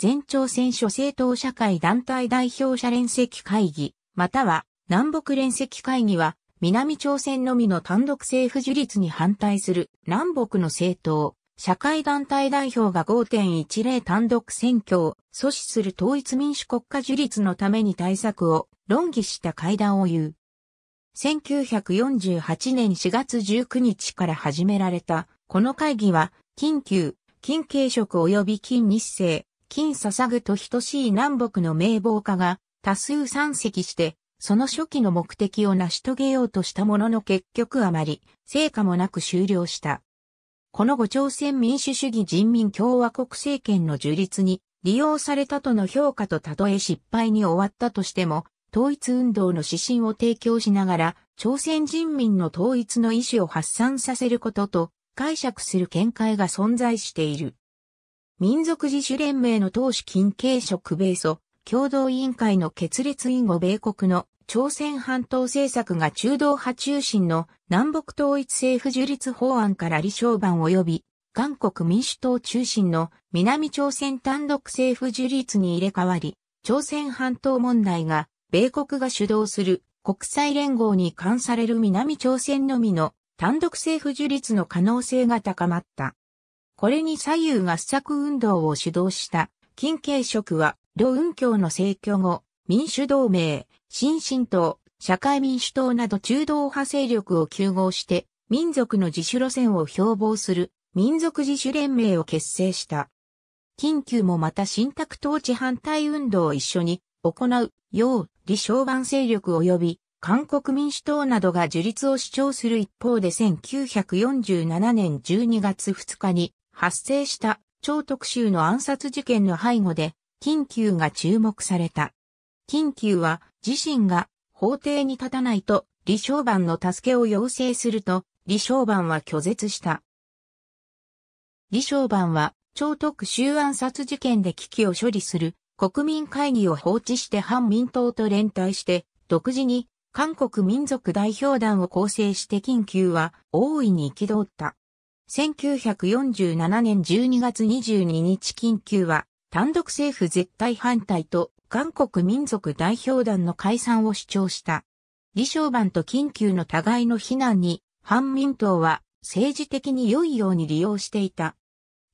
全朝鮮諸政党社会団体代表者連席会議、または南北連席会議は、南朝鮮のみの単独政府樹立に反対する南北の政党、社会団体代表が5.10単独選挙を阻止する統一民主国家樹立のために対策を論議した会談を言う。1948年4月19日から始められた、この会議は、近急、近急職及び近日政。金捧ぐと等しい南北の名簿家が多数山積して、その初期の目的を成し遂げようとしたものの結局あまり成果もなく終了した。この後朝鮮民主主義人民共和国政権の樹立に利用されたとの評価とたとえ失敗に終わったとしても、統一運動の指針を提供しながら、朝鮮人民の統一の意思を発散させることと解釈する見解が存在している。民族自主連盟の党首金継職米ソ共同委員会の決裂以後米国の朝鮮半島政策が中道派中心の南北統一政府樹立法案から李承晩及び韓国民主党中心の南朝鮮単独政府樹立に入れ替わり、朝鮮半島問題が米国が主導する国際連合に関される南朝鮮のみの単独政府樹立の可能性が高まった。これに左右合作運動を主導した金継職は、両運協の政教後、民主同盟、新進党、社会民主党など中道派勢力を休合して、民族の自主路線を標榜する民族自主連盟を結成した。近旧もまた新宅統治反対運動を一緒に行う、要、李昌万勢力及び、韓国民主党などが樹立を主張する一方で1947年12月2日に、発生した超特集の暗殺事件の背後で、緊急が注目された。緊急は自身が法廷に立たないと李承晩の助けを要請すると、李承晩は拒絶した。李承晩は、超特集暗殺事件で危機を処理する国民会議を放置して反民党と連帯して、独自に韓国民族代表団を構成して緊急は大いに憤った。1947年12月22日緊急は単独政府絶対反対と韓国民族代表団の解散を主張した。李承晩と緊急の互いの非難に、反民党は政治的に良いように利用していた。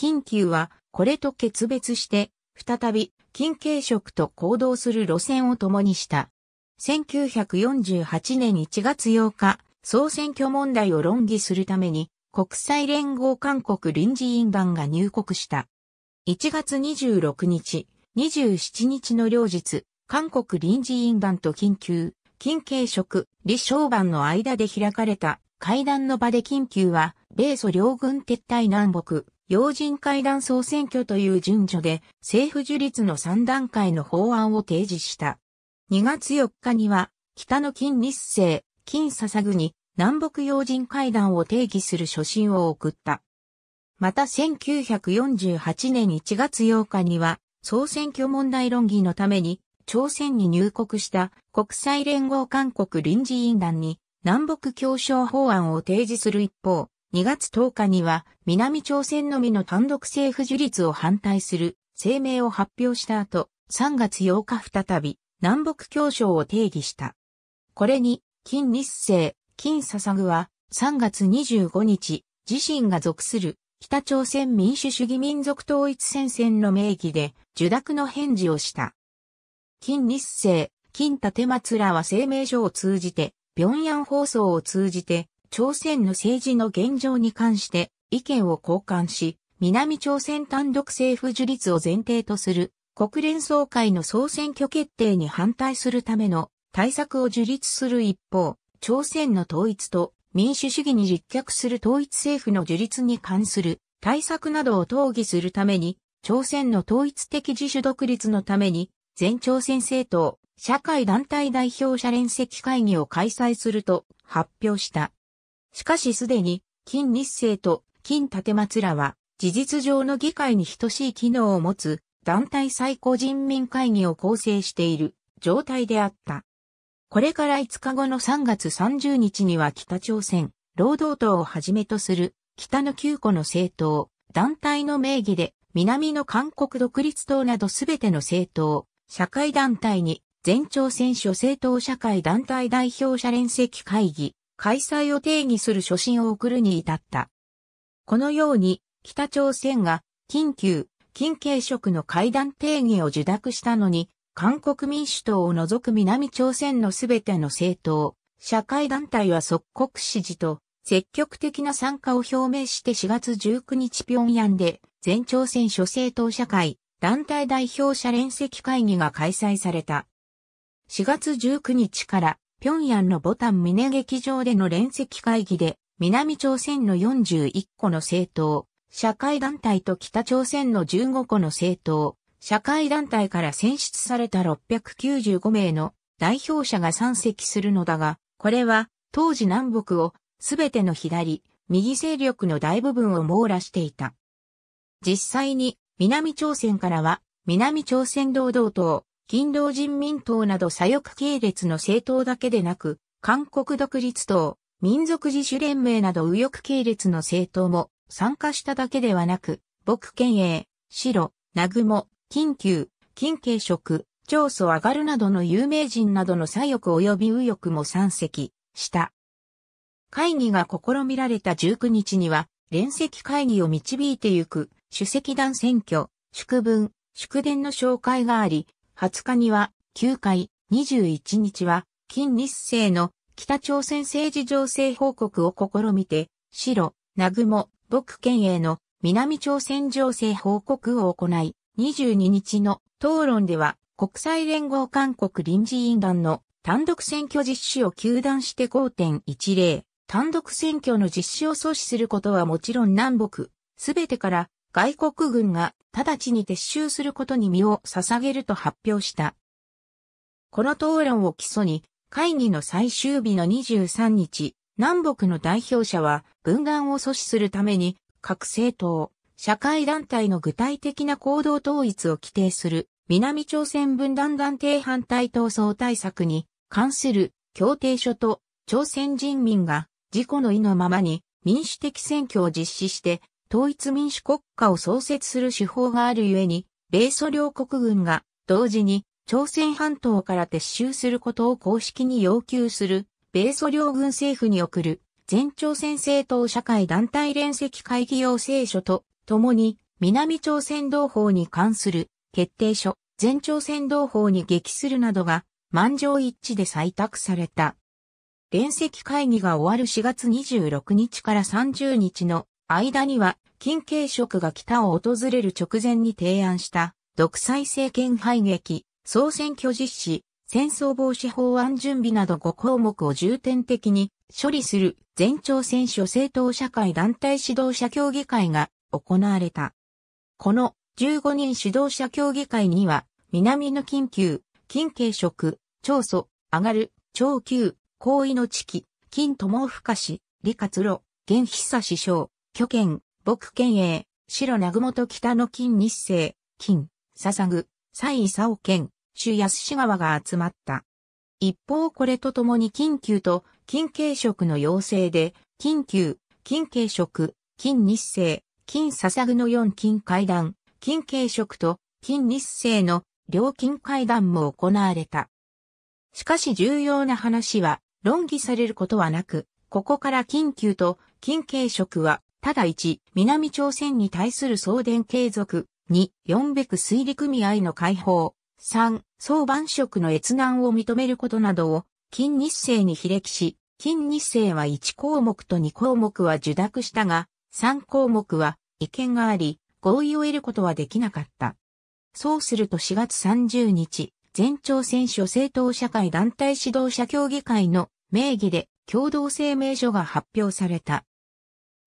緊急はこれと決別して、再び金慶職と行動する路線を共にした。1948年1月8日、総選挙問題を論議するために、国際連合韓国臨時委員団が入国した。1月26日、27日の両日、韓国臨時委員団と緊急、緊急職、李承番の間で開かれた会談の場で緊急は、米ソ両軍撤退南北、要人会談総選挙という順序で政府樹立の3段階の法案を提示した。2月4日には、北の金日成、金笹国、南北要人会談を定義する書信を送った。また1948年1月8日には、総選挙問題論議のために、朝鮮に入国した国際連合韓国臨時委員団に南北協商法案を提示する一方、2月10日には南朝鮮のみの単独政府樹立を反対する声明を発表した後、3月8日再び南北協商を定義した。これに、金日成、金捧ぐは3月25日、自身が属する北朝鮮民主主義民族統一戦線の名義で受諾の返事をした。金日成、金立松らは声明書を通じて、平壌放送を通じて、朝鮮の政治の現状に関して意見を交換し、南朝鮮単独政府樹立を前提とする国連総会の総選挙決定に反対するための対策を樹立する一方、朝鮮の統一と民主主義に立脚する統一政府の樹立に関する対策などを討議するために、朝鮮の統一的自主独立のために、全朝鮮政党、社会団体代表者連席会議を開催すると発表した。しかしすでに、金日成と金立松らは、事実上の議会に等しい機能を持つ団体最高人民会議を構成している状態であった。これから5日後の3月30日には北朝鮮、労働党をはじめとする北の9個の政党、団体の名義で南の韓国独立党などすべての政党、社会団体に全朝鮮諸政党社会団体代表者連席会議、開催を定義する初心を送るに至った。このように、北朝鮮が、緊急、緊急職の会談定義を受諾したのに、韓国民主党を除く南朝鮮のすべての政党、社会団体は即刻支持と積極的な参加を表明して4月19日平壌で全朝鮮諸政党社会団体代表者連席会議が開催された。4月19日から平壌のボタン峰劇場での連席会議で南朝鮮の41個の政党、社会団体と北朝鮮の15個の政党、社会団体から選出された695名の代表者が参席するのだが、これは当時南北をすべての左、右勢力の大部分を網羅していた。実際に南朝鮮からは南朝鮮労働党、勤労人民党など左翼系列の政党だけでなく、韓国独立党、民族自主連盟など右翼系列の政党も参加しただけではなく、僕県営、白、南雲、近急、近急職、長祖上がるなどの有名人などの左翼及び右翼も山積した。会議が試みられた19日には、連席会議を導いてゆく、主席団選挙、祝文、祝電の紹介があり、20日には、9回、21日は、金日政の北朝鮮政治情勢報告を試みて、白、南雲、牧県営の南朝鮮情勢報告を行い、22日の討論では、国際連合韓国臨時委員団の単独選挙実施を求断して5.10、単独選挙の実施を阻止することはもちろん南北、すべてから外国軍が直ちに撤収することに身を捧げると発表した。この討論を基礎に、会議の最終日の23日、南北の代表者は分断を阻止するために、各政党、社会団体の具体的な行動統一を規定する南朝鮮分断断定反対闘争対策に関する協定書と朝鮮人民が自己の意のままに民主的選挙を実施して統一民主国家を創設する手法があるゆえに、米ソ両国軍が同時に朝鮮半島から撤収することを公式に要求する米ソ両軍政府に送る全朝鮮政党社会団体連席会議要請書とともに、南朝鮮同胞に関する決定書、全朝鮮同胞に激するなどが、満場一致で採択された。連席会議が終わる4月26日から30日の間には、金慶職が北を訪れる直前に提案した独裁政権排撃、総選挙実施、戦争防止法案準備など5項目を重点的に処理する全朝鮮諸政党社会団体指導者協議会が行われた。この15人指導者協議会には、南の緊急、近景職、長祖、上がる、長級、高位の地期、金友深氏、李活路、現久師匠、巨剣、牧剣営、白南、本北の金日生、金、笹具、蔡伊佐県、朱安志川が集まった。一方これとともに緊急と近景職の要請で、緊急、近景職、近日生。金笹具の4金階段、金慶職と金日成の両金階段も行われた。しかし重要な話は論議されることはなく、ここから金球と金慶職は、ただ1、南朝鮮に対する送電継続、二、四べく水利組合の解放、3、相番職の閲覧を認めることなどを、金日成に比歴し、金日成は1項目と2項目は受諾したが、3項目は意見があり、合意を得ることはできなかった。そうすると4月30日、全朝鮮諸政党社会団体指導者協議会の名義で共同声明書が発表された。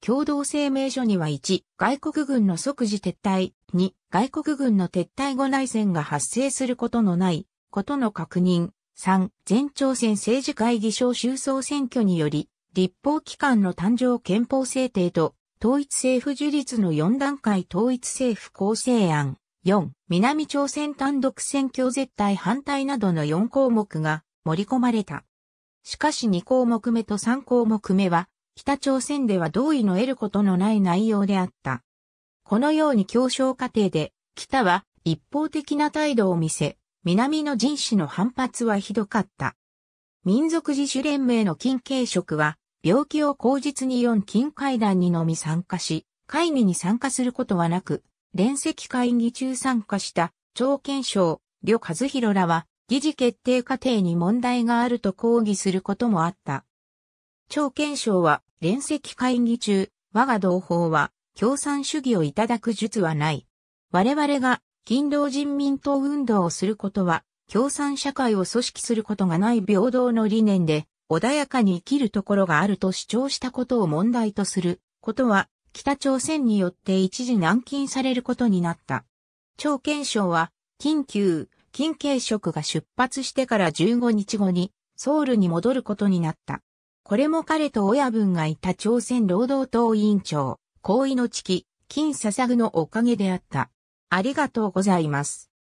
共同声明書には1、外国軍の即時撤退、2、外国軍の撤退後内戦が発生することのないことの確認、3、全朝鮮政治会議所収総選挙により、立法機関の誕生憲法制定と統一政府樹立の4段階統一政府構成案、4、南朝鮮単独選挙絶対反対などの4項目が盛り込まれた。しかし2項目目と3項目目は、北朝鮮では同意の得ることのない内容であった。このように協商過程で、北は一方的な態度を見せ、南の人種の反発はひどかった。民族自主連盟の近慶職は、病気を口実に4近会談にのみ参加し、会議に参加することはなく、連席会議中参加した、長建章、呂和弘らは、議事決定過程に問題があると抗議することもあった。長建章は、連席会議中、我が同胞は、共産主義をいただく術はない。我々が、勤労人民党運動をすることは、共産社会を組織することがない平等の理念で、穏やかに生きるところがあると主張したことを問題とすることは、北朝鮮によって一時軟禁されることになった。朝鮮省は、緊急、緊慶職が出発してから15日後に、ソウルに戻ることになった。これも彼と親分がいた朝鮮労働党委員長、行為の地期、金笹具のおかげであった。ありがとうございます。